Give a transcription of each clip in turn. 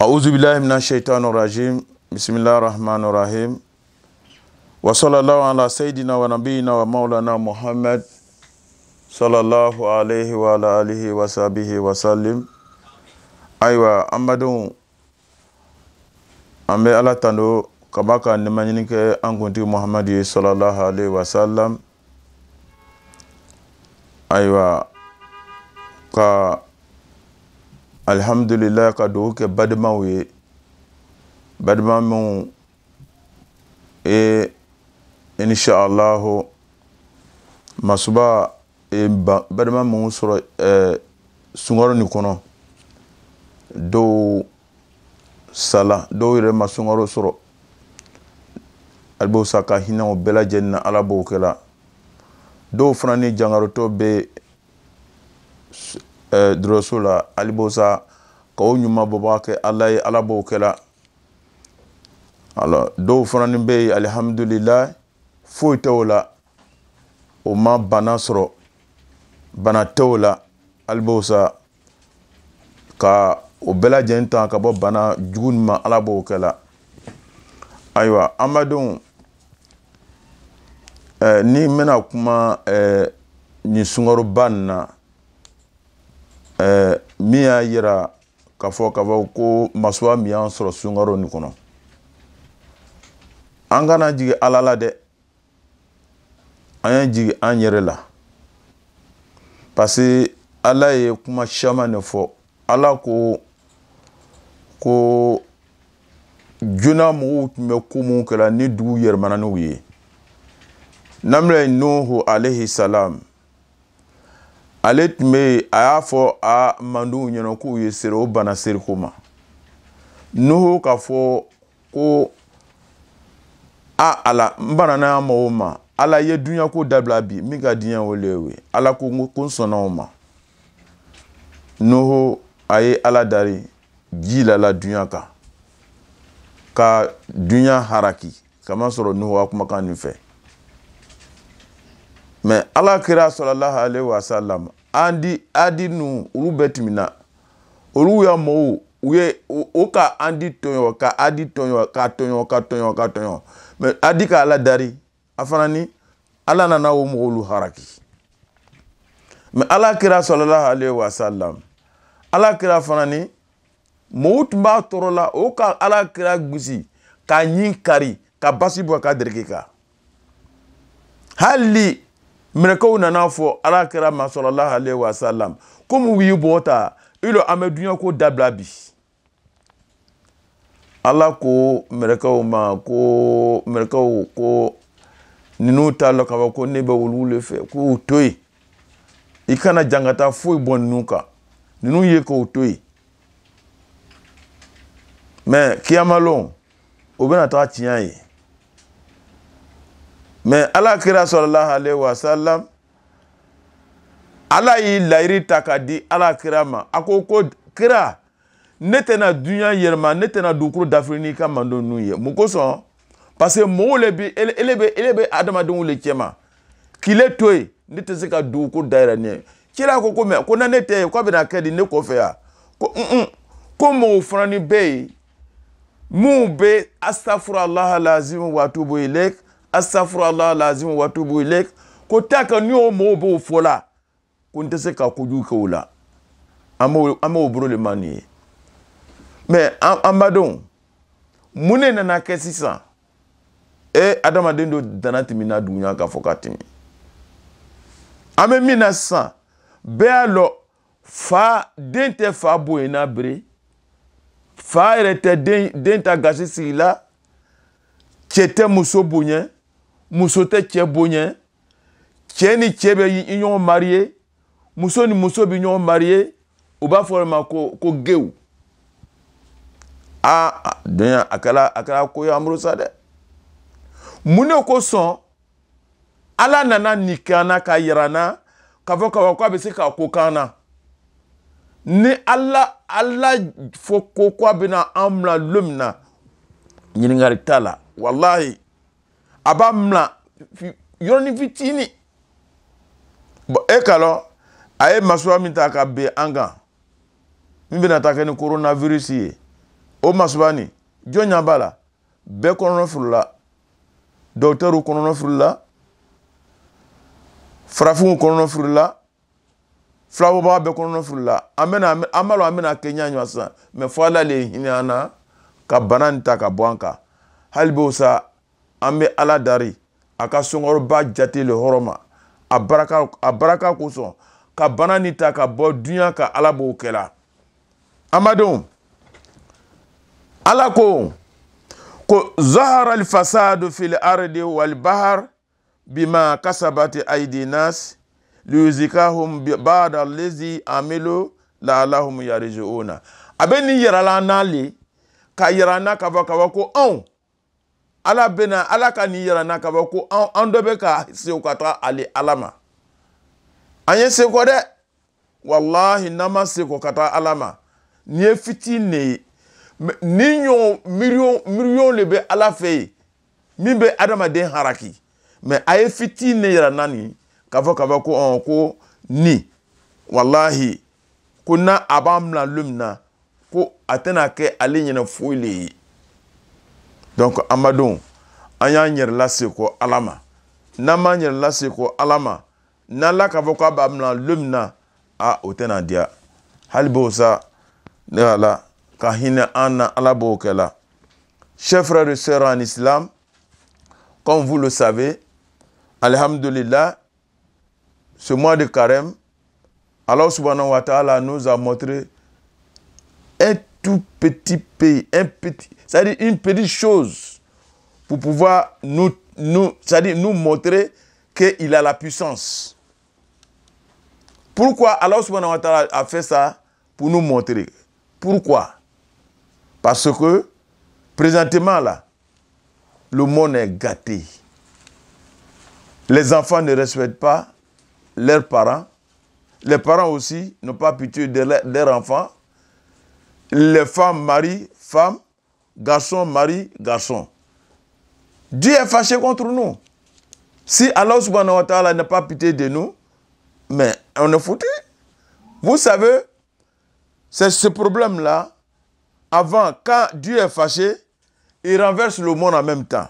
Auzu billahi minashaitanir rajim. Bismillahir rahmanir rahim. Wa sallallahu ala sayidina wa nabiyina wa maulana Muhammad sallallahu alayhi wa ala alihi wa sahbihi wa sallim. Aywa amadu an bɛ ala tando ka b'a ka nɛmaɲini kɛ an kuntigi muhamadu ye salallahu alaihi wasalam ayiwa ka alihamdulilayi ka dugawu kɛ balimaw ye balima minw e insha allahu masuba e balima minw sɔrɔ ɛɛ euh, sunkalo nin kɔnɔ dɔw sala dɔw yɛrɛ ma sunkalo sɔrɔ alibaw sa ka hinɛw bɛɛ lajɛlen na ala b'o kɛ la dɔw fana ni jankarotɔ bɛ Eh, dɔrɔso la alibosa ka o ɲuman bɔbaga kɛ ala ye ala b'o kɛla alors dɔw fana ni bɛ yen alihamudulilayi foyi tɛ o la o ma bana sɔrɔ bana tɛ o la alibosa ka o bɛɛ lajɛlen tan ka bɔ bana jugu nin ma ala b'o kɛla ayiwa an b'a dɔn ɛɛ ni n bɛna kuma ɛɛ eh, nin sunkaloba nin na. ɛɛ eh, min y'a yira k'a fɔ k'a fɔ ko masuwa min y'an sɔrɔ sunkaro nin kɔnɔ an kana jigin ala la dɛ an y'an jigin an yɛrɛ la parce que ala ye kuma caman de fɔ ala ko ko joona mɔgɔw tun bɛ ko mun kɛra ni dugu yɛlɛmana n'u ye namira nuhu alayhi salam ale tun bɛ yen a y'a fɔ a mandenw ɲɛna k'u ye seere o bana seereko ma nuhu k'a fɔ ko a ala n banana mɔgɔw ma o ma ala ye ko dabila bi min ka diɲɛ o le ye ala ko ko n sɔnna o ma nuhu a ye ala dari ji lala dunya kan ka dunya haraki kamasɔrɔ nuhu a kumakan nin fɛ mɛ ala kira sɔrɔla hali wasa lamɛn andi adi nu olu bɛɛ timina olu y'a mɔgɔw u ye o ka andi tɔɲɔ ka adi tɔɲɔ ka tɔɲɔ ka tɔɲɔ ka tɔɲɔ mɛ adi ka ala dari a ni ala nana o mɔgɔw haraki mɛ ala kira sɔlɔla ale wasalam ala kira fana ni mɔgɔw tun b'a tɔɔrɔ la o ka ala kira gosi k'a ɲin kari ka basi bɔ ka derike kan hali mɛlɛkɛw nana fɔ alakira masɔrɔla hali wasalam komi u y'i bɔ ta ilo an bɛ dunuya ko dabila bi ala ko mɛlɛkɛw ma ko mɛlɛkɛw ko ninnu t'a lɔ k'a fɔ ko ne bɛ olu le fɛ k'u to yen i kana jan foyi bɔ ninnu kan ninnu ye k'o to yen mɛ kiyamalon o bɛna taa tiɲɛ ye. mɛ ala kira sɔrɔla alayhi wa ala y'i layiri ta ka di ala kira ma a ko ko kira ne tɛna dunya yɛlɛma ne tɛna dugukolo dafiri n'i ka mando ninnu ye mun kosɔn parce que mɔgɔw le bi ele, ele bɛ ele bɛ adamadenw le cɛma k'i le to yen ne tɛ se ka dugukolo dayɛlɛ ne ye kira ko ko mɛ ko na ne tɛ yen k'a bɛna kɛ di ne kɔfɛ yan ko un un ko mɔgɔw fana ni bɛ yen mun bɛ asafuralahalazim waatubu ilek astaghfirullah lazim wa tubu ilaik ko ta ka ni o mɔgɔw b'o fɔ la ko n tɛ se ka kojugu kɛ o la an b'o bolo de ma nin ye mɛ nana kɛ sisan e adamaden dɔ dana tɛmɛ n'a dugunya k'a fɔ ka tɛmɛ an bɛ min fa den tɛ fa bonya n'a bere fa yɛrɛ tɛ den ta gasi sigi la muso bonya. muso tɛ cɛ bonya cɛ ni cɛ bɛ ɲɔgɔn mariye muso ni muso bɛ ɲɔgɔn mariye u b'a fɔ o ma ko ko gew aa donya a kɛra a kɛra ko ye amurusa dɛ mun de kosɔn ala nana nin k'an na ka yira an na k'a fɔ k'a fɔ k'a bɛ se k'a ko k'an na ni ala ala fɔ ko k'a bɛna an bila don min na ɲininkali t'a la walahi. a b'a mina yɔrɔnin fitinin bɔn e ka lɔ a ye masuba min ta ka ben an kan min bɛna taa kɛ ni eh, koronavirisi ye o masuba nin jɔn ɲɛ b'a la bɛɛ kɔnɔnɔ firila dɔkitɛriw kɔnɔnɔ firila farafinw kɔnɔnɔ firila filawobaga bɛɛ kɔnɔnɔ firila an bɛna an b'a lɔn an bɛna kɛ ɲɛ ɲɔ sisan mɛ fɔ ala le hinɛ an na ka bana nin ta ka bɔ an kan hali bi o sa an bɛ ala dari a ka sunkɔrɔba jate le hɔrɔma a baraka a baraka kosɔn ka bana nin ta ka bɔ dunuya ka ala b'o kɛla amadenw ala ko ko zahara alfasadu fil ardi wal bahar bima kasabati aidi nas liyuzikahum bada lezi amilu laalahum yarjiuna a bɛ nin yirala n'a le ka yira n'a ka fɔ ka fɔ ko anw ala bɛna ala ka nin yira n na ka fɔ ko an dɔ bɛ ka sew ka taa ale ala ma an ye sekɔ dɛ walahi n'an ma sekɔ ka taa ala ma nin ye fitinin de ye ni ɲɔgɔn miliyɔn miliyɔn de bɛ ala fɛ yen min bɛ adamaden haraki mɛ a ye fitinin de yira n na nin k'a fɔ ka fɔ ko ɔn ko nin walahi ko n'a a b'an bila don na ko a tɛna kɛ ale ɲɛna foyi de ye. donc amadou, ayanyer an Alama, yɛrɛ lase alama, ala ma n'an m'an yɛrɛ lase ko n'ala k'a fɔ k'a b'a minɛ a et sœurs en islam comme vous le savez alhamdulillah ce mois de carême Allah subhanahu wa ta'ala nous a montré un petit pays, un petit, c'est-à-dire une petite chose pour pouvoir nous, nous, nous montrer qu'il a la puissance. Pourquoi Allah a fait ça Pour nous montrer. Pourquoi Parce que présentement là, le monde est gâté. Les enfants ne respectent pas leurs parents. Les parents aussi n'ont pas pitié de leurs enfants les femmes mari, femme, garçon, mari, garçon. Dieu est fâché contre nous. Si Allah wa n'a pas pitié de nous, mais on est foutu. Vous savez, c'est ce problème-là. Avant, quand Dieu est fâché, il renverse le monde en même temps.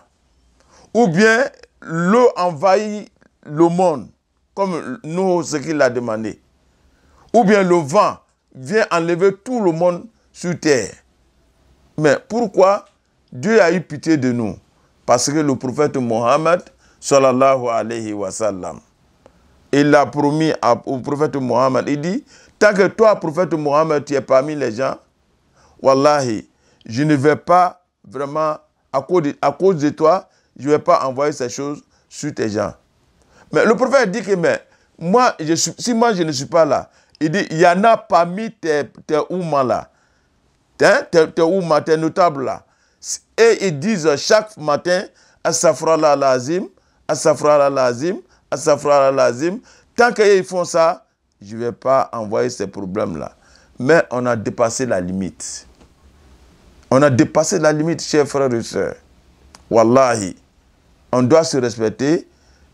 Ou bien l'eau envahit le monde, comme nous, ce qu'il a demandé. Ou bien le vent vient enlever tout le monde sur terre. Mais pourquoi Dieu a eu pitié de nous Parce que le prophète Mohammed, sallallahu alayhi wa sallam, il a promis au prophète Mohammed, il dit, tant que toi, prophète Mohammed, tu es parmi les gens, Wallahi, je ne vais pas vraiment, à cause de, à cause de toi, je ne vais pas envoyer ces choses sur tes gens. Mais le prophète dit que, mais, moi, je suis, si moi je ne suis pas là, il dit, il y en a parmi tes, tes là, Hein? T'es, où, matin notable là Et ils disent chaque matin, Asafra lazim, Asafra lazim, Asafra lazim. Tant qu'ils font ça, je ne vais pas envoyer ces problèmes-là. Mais on a dépassé la limite. On a dépassé la limite, chers frères et sœurs. Wallahi, on doit se respecter.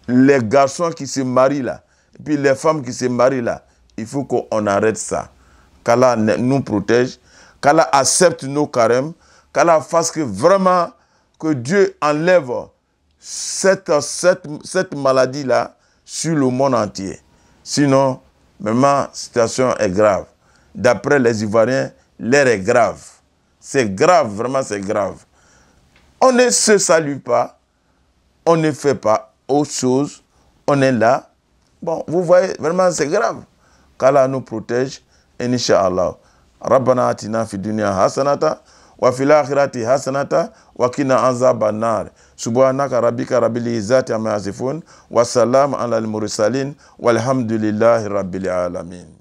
Les garçons qui se marient là, et puis les femmes qui se marient là, il faut qu'on arrête ça. Qu'Allah nous protège qu'Allah accepte nos carèmes, qu'Allah fasse que vraiment que Dieu enlève cette, cette, cette maladie-là sur le monde entier. Sinon, vraiment, la situation est grave. D'après les Ivoiriens, l'air est grave. C'est grave, vraiment, c'est grave. On ne se salue pas, on ne fait pas autre chose, on est là. Bon, vous voyez, vraiment, c'est grave. Qu'Allah nous protège, et Inch'Allah. ربنا آتنا في الدنيا حسنة وفي الآخرة حسنة وقنا عذاب النار سبحانك ربك رب العزة عما يصفون وسلام على المرسلين والحمد لله رب العالمين